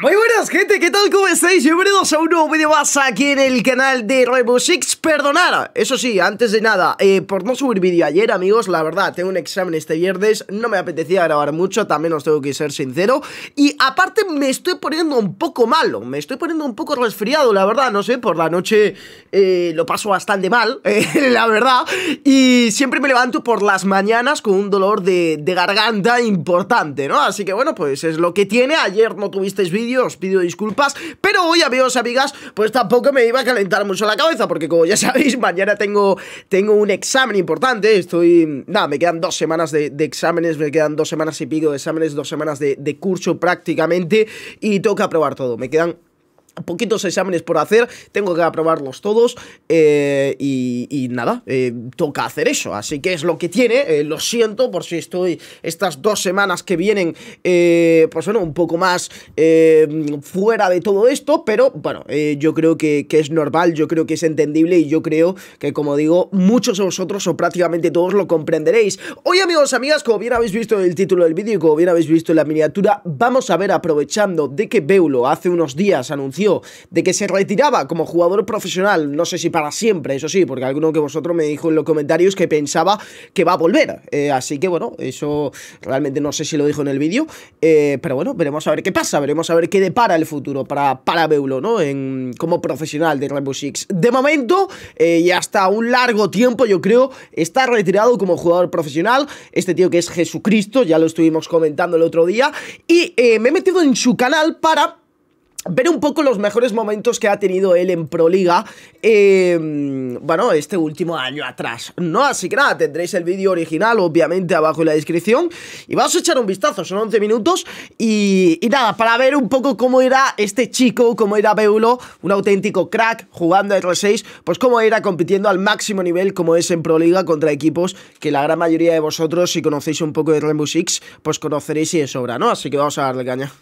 Muy buenas gente, ¿qué tal? ¿Cómo estáis? Bienvenidos a un nuevo vídeo más aquí en el canal de Rainbow Six Perdonad, eso sí, antes de nada, eh, por no subir vídeo ayer amigos, la verdad, tengo un examen este viernes No me apetecía grabar mucho, también os tengo que ser sincero Y aparte me estoy poniendo un poco malo, me estoy poniendo un poco resfriado, la verdad, no sé Por la noche eh, lo paso bastante mal, eh, la verdad Y siempre me levanto por las mañanas con un dolor de garganta importante, ¿no? Así que bueno, pues es lo que tiene, ayer no tuvisteis vídeo os pido disculpas Pero hoy, amigos, amigas, pues tampoco me iba a calentar mucho la cabeza Porque como ya sabéis, mañana tengo, tengo un examen importante Estoy... nada, me quedan dos semanas de, exámenes Me quedan dos semanas y pico de exámenes Dos semanas de, de curso prácticamente Y toca que aprobar todo, me quedan poquitos exámenes por hacer, tengo que aprobarlos todos eh, y, nada, eh, toca hacer eso, así que es lo que tiene, eh, lo siento por si estoy estas dos semanas que vienen, pues bueno, un poco más fuera de todo esto, pero bueno, yo creo que, es normal, yo creo que es entendible y yo creo que como digo, muchos de vosotros o prácticamente todos lo comprenderéis. Hoy amigos, amigas, como bien habéis visto el título del vídeo y como bien habéis visto en la miniatura, vamos a ver aprovechando de que Beulo hace unos días anunció de que se retiraba como jugador profesional, no sé si para siempre, eso sí, porque alguno que vosotros me dijo en los comentarios que pensaba que va a volver. Eh, así que bueno, eso realmente no sé si lo dijo en el vídeo, eh, pero bueno, veremos a ver qué pasa, veremos a ver qué depara el futuro para, para Beulo, ¿no? En, como profesional de Rainbow Six. De momento, eh, y hasta un largo tiempo, yo creo, está retirado como jugador profesional. Este tío que es Jesucristo, ya lo estuvimos comentando el otro día. Y me he metido en su canal para ver un poco los mejores momentos que ha tenido él en Proliga em, bueno, este último año atrás, ¿no? Así que nada, tendréis el vídeo original, obviamente, abajo en la descripción, y vamos a echar un vistazo, son 11 minutos, y, nada, para ver un poco cómo era este chico, cómo era Beulo, un auténtico crack, jugando a R6, pues cómo era compitiendo al máximo nivel, como es en Proliga contra equipos que la gran mayoría de vosotros, si conocéis un poco de Rainbow Six, pues conoceréis y es sobra, ¿no? Así que vamos a darle caña.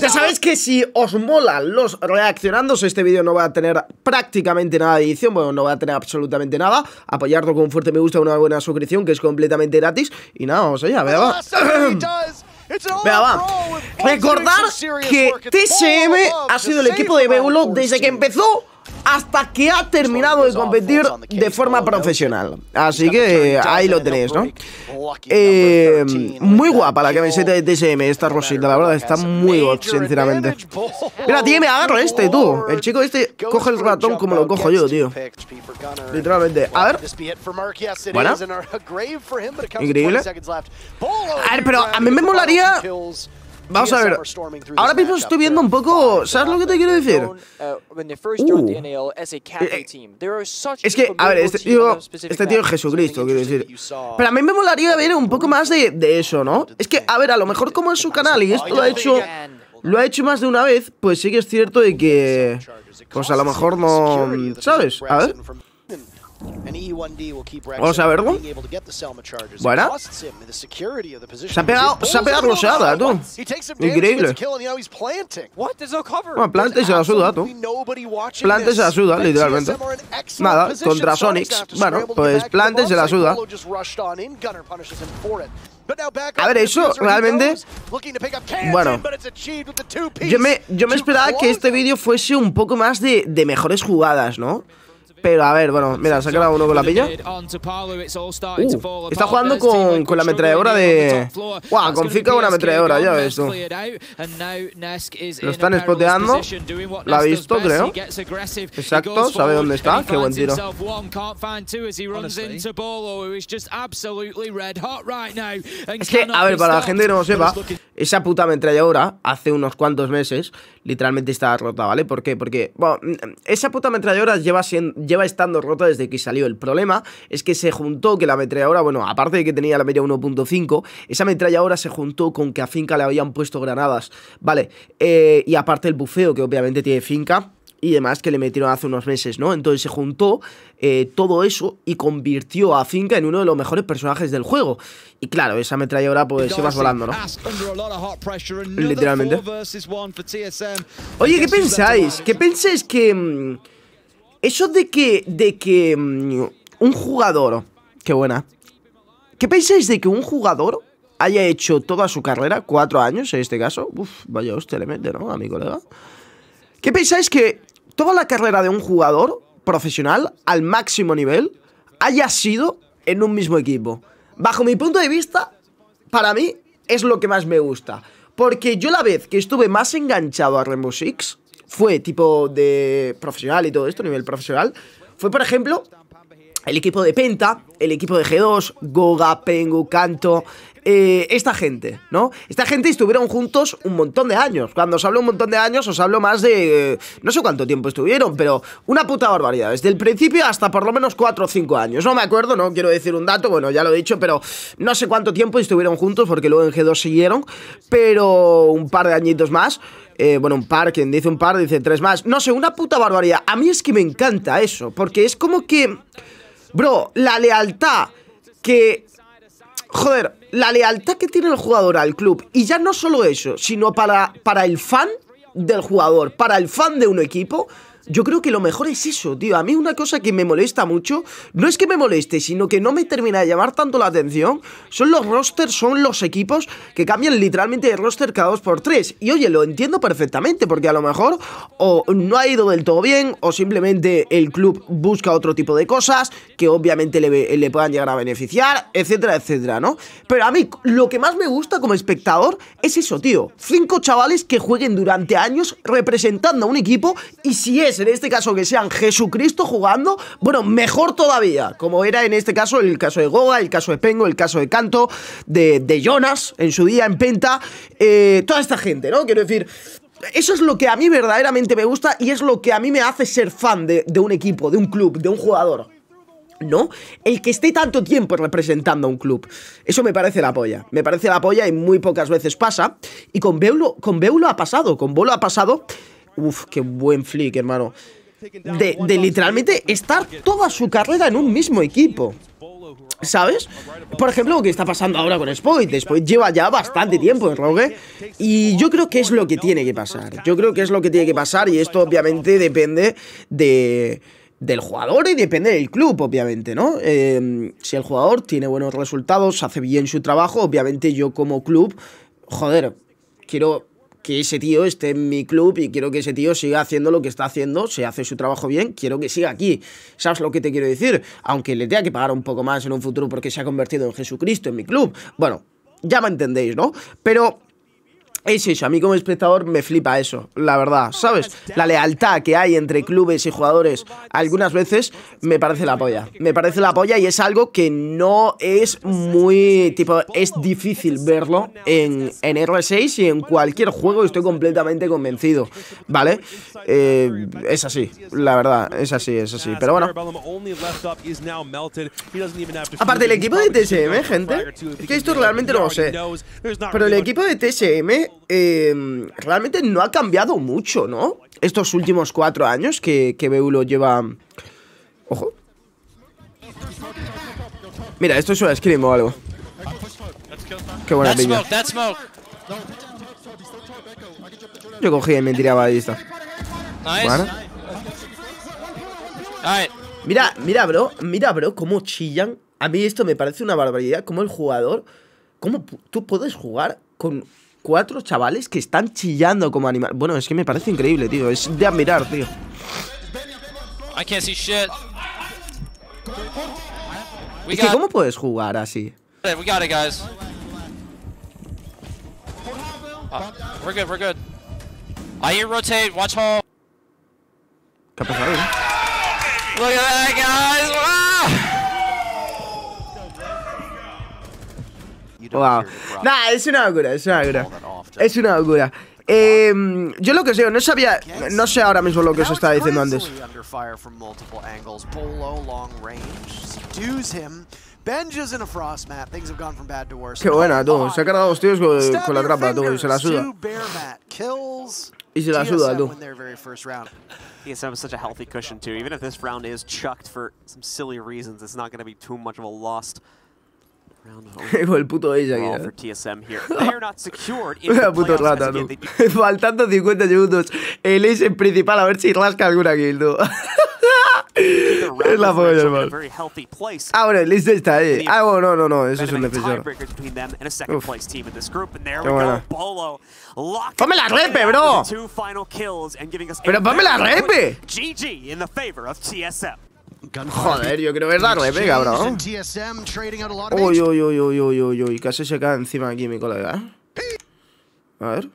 Ya sabéis que si os mola los reaccionandos, este vídeo no va a tener prácticamente nada de edición, bueno, no va a tener absolutamente nada. Apoyarlo con un fuerte me gusta, una buena suscripción que es completamente gratis. Y nada, vamos allá, va, vea va. Recordar que TSM ha sido el equipo de Beulo desde que empezó hasta que ha terminado de competir de forma profesional. Así que ahí lo tenéis, ¿no? Eh, muy guapa la camiseta de TSM, esta Rosita, la verdad, está muy hot, sinceramente. Mira, tío, me agarro este, tú. El chico este coge el ratón como lo cojo yo, tío. Literalmente. A ver. Bueno. Increíble. A ver, pero a mí me molaría Vamos a ver, ahora mismo estoy viendo un poco, ¿sabes lo que te quiero decir? Uh, uh. eh, es que, a ver, este, este tío, es Jesucristo, quiero decir. Pero a mí me molaría ver un poco más de, eso, ¿no? Es que, a ver, a lo mejor como es su canal y esto lo ha hecho lo ha hecho más de una vez, pues sí que es cierto de que, pues a lo mejor no, ¿sabes? A ver. E Vamos a verlo. Bueno. Se ha pegado, se ha pegado tú. Increíble. Bueno, planta y se la suda, tú. Planta y se la suda, literalmente. Nada, contra Sonics. Bueno, pues planta y se la suda. A ver, eso realmente... Bueno, yo me, yo me esperaba que este vídeo fuese un poco más de, de mejores jugadas, ¿no? pero a ver, bueno, mira, se ha quedado uno con la pilla. está jugando con, la metralladora de... ¡Guau! Wow, con Zika una metralladora, ya ves Lo están spoteando. La ha visto, creo. Exacto, sabe dónde está. Qué buen tiro. Es que, a ver, para la gente que no lo sepa, esa puta ahora, hace unos cuantos meses, literalmente estaba rota, ¿vale? ¿Por qué? Porque, bueno, esa puta metralla lleva, lleva estando rota desde que salió. El problema es que se juntó que la ahora, bueno, aparte de que tenía la media 1.5, esa ahora se juntó con que a Finca le habían puesto granadas, ¿vale? Eh, y aparte el bufeo, que obviamente tiene Finca y demás que le metieron hace unos meses, ¿no? Entonces se juntó eh, todo eso y convirtió a Finca en uno de los mejores personajes del juego. Y claro, esa metralla ahora pues se va volando, ¿no? Literalmente. Oye, ¿qué pensáis? ¿Qué pensáis que... Mm, eso de que... De que mm, un jugador... Qué buena. ¿Qué pensáis de que un jugador haya hecho toda su carrera, cuatro años en este caso? Uf, vaya hostia le mete, ¿no? A mi colega. ¿Qué pensáis que toda la carrera de un jugador profesional al máximo nivel haya sido en un mismo equipo. Bajo mi punto de vista, para mí es lo que más me gusta. Porque yo la vez que estuve más enganchado a Rainbow Six fue tipo de profesional y todo esto, nivel profesional, fue por ejemplo el equipo de Penta, el equipo de G2, Goga, Pengu, Canto, eh, esta gente, ¿no? Esta gente estuvieron juntos un montón de años. Cuando os hablo un montón de años, os hablo más de... Eh, no sé cuánto tiempo estuvieron, pero una puta barbaridad. Desde el principio hasta por lo menos cuatro o cinco años. No me acuerdo, no quiero decir un dato, bueno, ya lo he dicho, pero no sé cuánto tiempo estuvieron juntos porque luego en G2 siguieron, pero un par de añitos más. Eh, bueno, un par, quien dice un par, dice tres más. No sé, una puta barbaridad. A mí es que me encanta eso, porque es como que... Bro, la lealtad que joder, la lealtad que tiene el jugador al club. Y ya no solo eso, sino para, para el fan del jugador, para el fan de un equipo. Yo creo que lo mejor es eso, tío. A mí una cosa que me molesta mucho, no es que me moleste, sino que no me termina de llamar tanto la atención, son los rosters, son los equipos que cambian literalmente de roster cada 2 por 3 Y oye, lo entiendo perfectamente, porque a lo mejor o no ha ido del todo bien, o simplemente el club busca otro tipo de cosas que obviamente le, le puedan llegar a beneficiar, etcétera, etcétera, ¿no? Pero a mí lo que más me gusta como espectador es eso, tío. Cinco chavales que jueguen durante años representando a un equipo y si es en este caso que sean Jesucristo jugando, bueno, mejor todavía, como era en este caso el caso de Goga, el caso de Pengo, el caso de Canto, de, Jonas en su día en Penta, eh, toda esta gente, ¿no? Quiero decir, eso es lo que a mí verdaderamente me gusta y es lo que a mí me hace ser fan de, un equipo, de un club, de un jugador. ¿No? El que esté tanto tiempo representando a un club. Eso me parece la polla. Me parece la polla y muy pocas veces pasa. Y con Beulo, con Beulo ha pasado. Con Bolo ha pasado Uf, qué buen flick, hermano. De, literalmente estar toda su carrera en un mismo equipo. ¿Sabes? Por ejemplo, lo que está pasando ahora con Spoit. Después lleva ya bastante tiempo en Rogue. Y yo creo que es lo que tiene que pasar. Yo creo que es lo que tiene que pasar. Y esto obviamente depende de del jugador y depende del club, obviamente, ¿no? Eh, si el jugador tiene buenos resultados, hace bien su trabajo, obviamente yo como club, joder, quiero que ese tío esté en mi club y quiero que ese tío siga haciendo lo que está haciendo, se hace su trabajo bien, quiero que siga aquí. ¿Sabes lo que te quiero decir? Aunque le tenga que pagar un poco más en un futuro porque se ha convertido en Jesucristo en mi club. Bueno, ya me entendéis, ¿no? Pero es eso, a mí como espectador me flipa eso, la verdad, ¿sabes? La lealtad que hay entre clubes y jugadores algunas veces me parece la polla. Me parece la polla y es algo que no es muy, tipo, es difícil verlo en, en R6 y en cualquier juego, estoy completamente convencido, ¿vale? Eh, es así, la verdad, es así, es así, pero bueno. Aparte, el equipo de TSM, gente, que esto realmente no lo sé, pero el equipo de TSM Em, realmente no ha cambiado mucho, ¿no? Estos últimos cuatro años que, que Beulo lleva... Ojo. Mira, esto es un scream o algo. Qué buena piña. Yo cogí y me tiraba ahí está. Mira, mira, bro. Mira, bro, cómo chillan. A mí esto me parece una barbaridad. Cómo el jugador... Cómo tú puedes jugar con cuatro chavales que están chillando como animales. Bueno, es que me parece increíble, tío. Es de admirar, tío. I can't see shit. ¿cómo puedes jugar así? Wow. Nah, es una locura, es una locura. Es una locura. Eh, yo lo que sé, no sabía, no sé ahora mismo lo que os estaba diciendo antes. Qué buena, tú. Se ha cargado los tíos con, con la trampa, tú, y se la suda. Y se la suda, tú. DSM is such a healthy cushion, too. Even if this round is chucked for some silly reasons, it's not going to be too much of a lost Ego el puto ella aquí. puto rata, tú. Faltando 50 segundos. El ace en principal, a ver si rasca alguna kill, tú. es la polla, hermano. Ahora el ace está ahí. Eh. Ah, bueno, no, no, no. Eso es un defensor. Qué buena. la repe, bro! ¡Pero ponme la repe! GG in the favor of TSM. Joder, yo creo que es la bro. cabrón. Uy, uy, uy, uy, uy, uy, uy. Casi se cae encima aquí mi colega, A ver.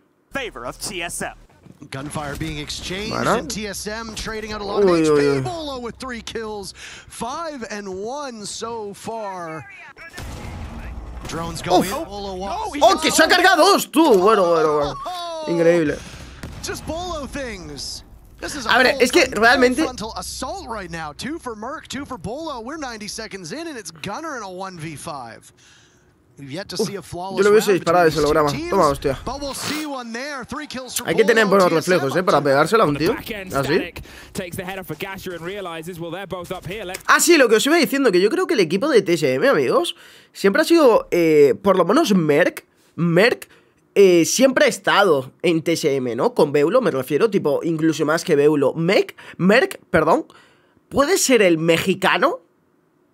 Gunfire being exchanged bueno. and TSM trading out a lot of oy, HP. Bolo with three kills, five and one so far. Drones go in. Bolo walks. Oh, que se ha cargado dos, tú. Bueno, bueno, bueno. Oh, Increíble. Just Bolo things. A ver, es que realmente... Uh, yo lo hubiese disparado ese holograma. Toma, hostia. Hay que tener buenos reflejos, ¿eh? Para pegársela a un tío. Así. ¿Ah, ah, sí, lo que os iba diciendo, que yo creo que el equipo de TSM, amigos, siempre ha sido, eh, por lo menos Merck, Merck eh, siempre ha estado en TSM, ¿no? Con Beulo me refiero, tipo, incluso más que Beulo. Mec, Merck, perdón, ¿puede ser el mexicano?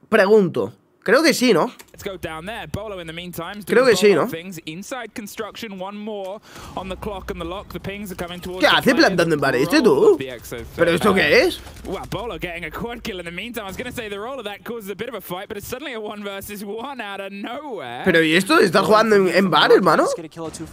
Pregunto. Creo que sí, ¿no? Let's go down there. Bolo, in the meantime, Creo que sí, ¿no? Things. Inside construction, one more on the clock and the lock. The pings are coming towards ¿Qué hace plantando en paredes tú? ¿Pero esto qué es? Well, Bolo getting a quad kill in the meantime. I was going to say the role of that causes a bit of a fight, but it's suddenly a one versus one out of nowhere. Pero ¿y esto? está jugando en, en bar, hermano?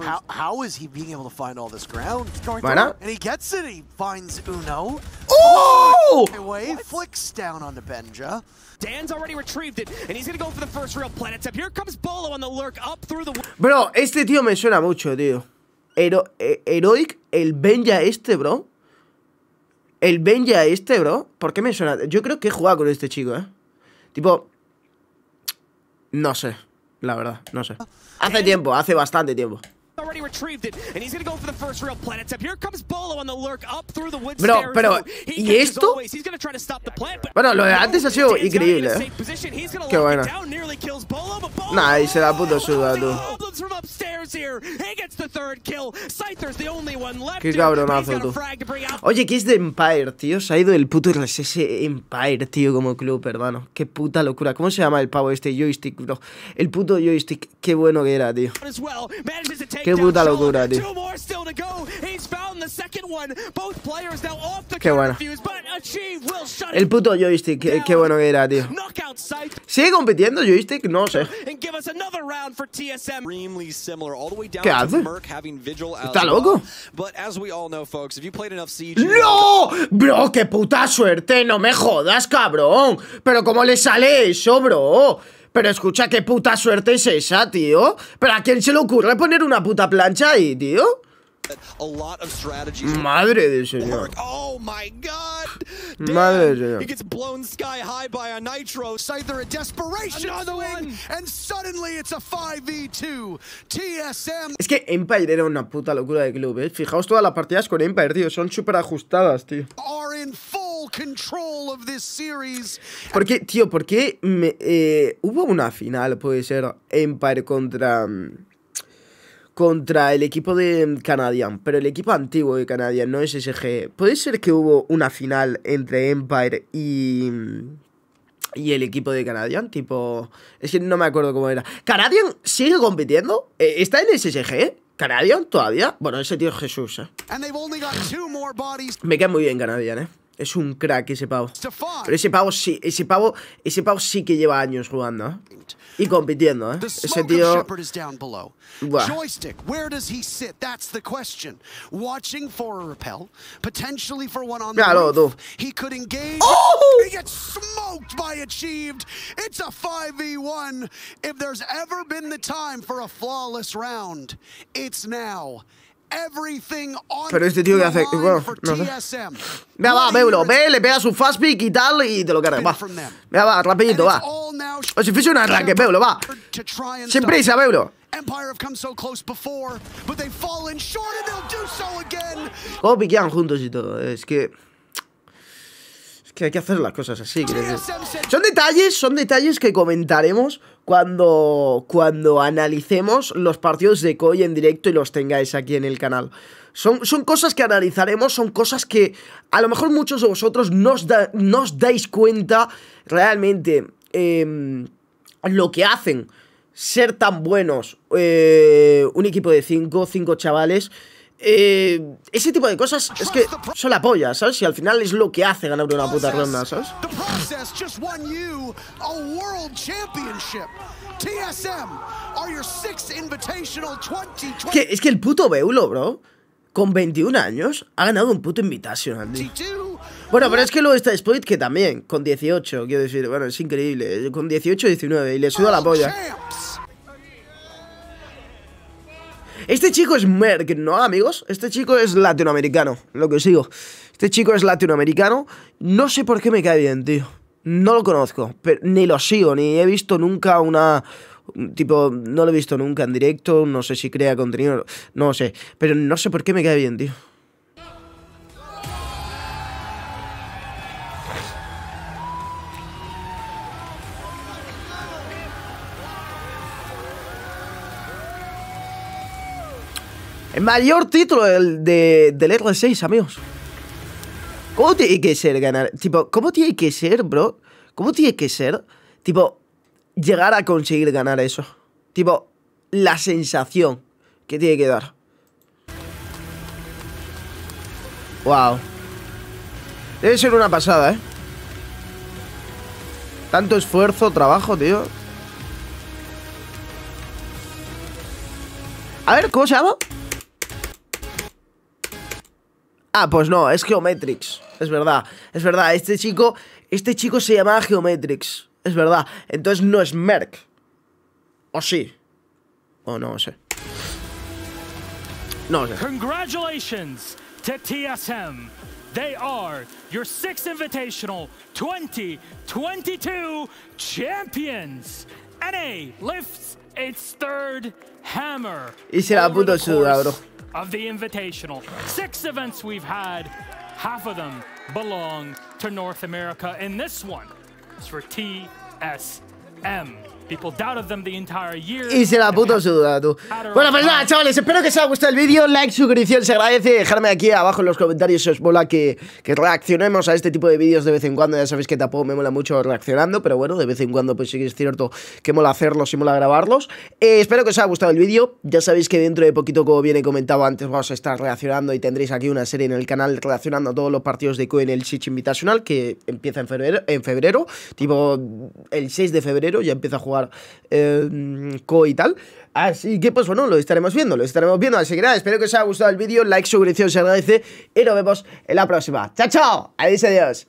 How, how is he being able to find all this ground? He's bueno. And he gets it. He finds Uno. Oh! Away, flicks down on the Benja. Dan's already retrieved it, and he's going to go for the first real Bro, este tío me suena mucho, tío. Eh, heroic, el Benja este, bro. El Benja este, bro. ¿Por qué me suena? Yo creo que he jugado con este chico, eh. Tipo... No sé, la verdad, no sé. Hace tiempo, hace bastante tiempo already pero, ¿y esto? Bueno, lo de antes ha sido increíble, ¿eh? Qué bueno. Nah, y se da puto suda, tú. Qué cabronazo, tú. Oye, ¿qué es de Empire, tío? Se ha ido el puto RSS Empire, tío, como club, hermano. Qué puta locura. ¿Cómo se llama el pavo este joystick, bro? El puto joystick. Qué bueno que era, tío. Qué puta locura, tío. Qué bueno. El puto joystick, qué, bueno que era, tío. ¿Sigue compitiendo joystick? No sé. ¿Qué hace? ¿Está loco? ¡No! Bro, qué puta suerte, no me jodas, cabrón. Pero ¿cómo le sale eso, bro? Pero escucha, qué puta suerte es esa, tío. Pero ¿a quién se le ocurre poner una puta plancha ahí, tío? Madre de señor. Oh Madre del señor. Es que Empire era una puta locura de club, ¿eh? Fijaos todas las partidas con Empire, tío, son súper ajustadas, tío. Porque, tío, ¿por qué me, eh, hubo una final, puede ser, Empire contra... Mm, contra el equipo de mm, Canadian, pero el equipo antiguo de Canadian, no SSG. ¿Puede ser que hubo una final entre Empire y... Mm, y el equipo de Canadian, tipo... Es que no me acuerdo cómo era. ¿Canadian sigue compitiendo? Eh, ¿Está en SSG? ¿Canadian todavía? Bueno, ese tío es Jesús, eh. Me queda muy bien Canadian, eh. Es un crack ese pavo. Pero ese pavo sí, ese pavo, ese pavo sí que lleva años jugando, ¿eh? Y compitiendo, ¿eh? Ese tío... Joystick, where does he sit? That's the question. Watching for a repel, potentially for one on the claro, tú. He could engage. ¡Oh! He gets smoked by achieved. It's a 5v1. If there's ever been the time for a flawless round, it's now. Pero este tío que hace. Vea, va, velo, ve, le pega su pick y tal y te lo carga. Va. Vea, va, rapidito, va. O si fuese un arranque, velo, va. Sin prisa, velo. ¿Cómo piquean juntos y todo? Es que que hay que hacer las cosas así. Son detalles, son detalles que comentaremos cuando, cuando analicemos los partidos de Koi en directo y los tengáis aquí en el canal. Son, son cosas que analizaremos, son cosas que a lo mejor muchos de vosotros no os, dais cuenta realmente em, lo que hacen ser tan buenos eh, un equipo de 5, 5 chavales. Eh, ese tipo de cosas es que son la polla, ¿sabes? Y al final es lo que hace ganar una puta ronda, ¿sabes? Que, es que el puto Beulo, bro, con 21 años, ha ganado un puto Invitational, Bueno, pero es que luego está Split que también, con 18, quiero decir, bueno, es increíble, con 18 19, y le suda la polla. Este chico es Merck, ¿no, amigos? Este chico es latinoamericano, lo que os digo. Este chico es latinoamericano. No sé por qué me cae bien, tío. No lo conozco, pero ni lo sigo, ni he visto nunca una... Tipo, no lo he visto nunca en directo, no sé si crea contenido, no sé. Pero no sé por qué me cae bien, tío. El mayor título del, de, del R6, amigos. ¿Cómo tiene que ser ganar? Tipo, ¿cómo tiene que ser, bro? ¿Cómo tiene que ser, tipo, llegar a conseguir ganar eso? Tipo, la sensación que tiene que dar. Wow. Debe ser una pasada, ¿eh? Tanto esfuerzo, trabajo, tío. A ver, ¿cómo se llama? Ah, pues no, es Geometrix. Es verdad, es verdad. Este chico, este chico se llamaba Geometrix. Es verdad. Entonces no es Merck. ¿O sí? O no, no sé. No sé. Congratulations to TSM. They are your sixth invitational 2022 champions. NA lifts its third hammer. Y se la puto sudado, bro. of the Invitational. Six events we've had, half of them belong to North America, and this one is for TSM. Y se la puto suda, tú. Bueno, pues nada, chavales, espero que os haya gustado el vídeo. Like, suscripción, se agradece. Dejarme aquí abajo en los comentarios si os mola que, reaccionemos a este tipo de vídeos de vez en cuando. Ya sabéis que tampoco me mola mucho reaccionando, pero bueno, de vez en cuando pues sí que es cierto que mola hacerlos y mola grabarlos. Eh, espero que os haya gustado el vídeo. Ya sabéis que dentro de poquito, como bien he comentado antes, vamos a estar reaccionando y tendréis aquí una serie en el canal Reaccionando a todos los partidos de en el Sitch Invitational que empieza en febrero, en febrero, tipo el 6 de febrero ya empieza a jugar Em, co y tal. Así que, pues bueno, lo estaremos viendo, lo estaremos viendo. Así que nada, espero que os haya gustado el vídeo. Like, suscripción se agradece. Y nos vemos en la próxima. ¡Chao, chao! Adiós, adiós.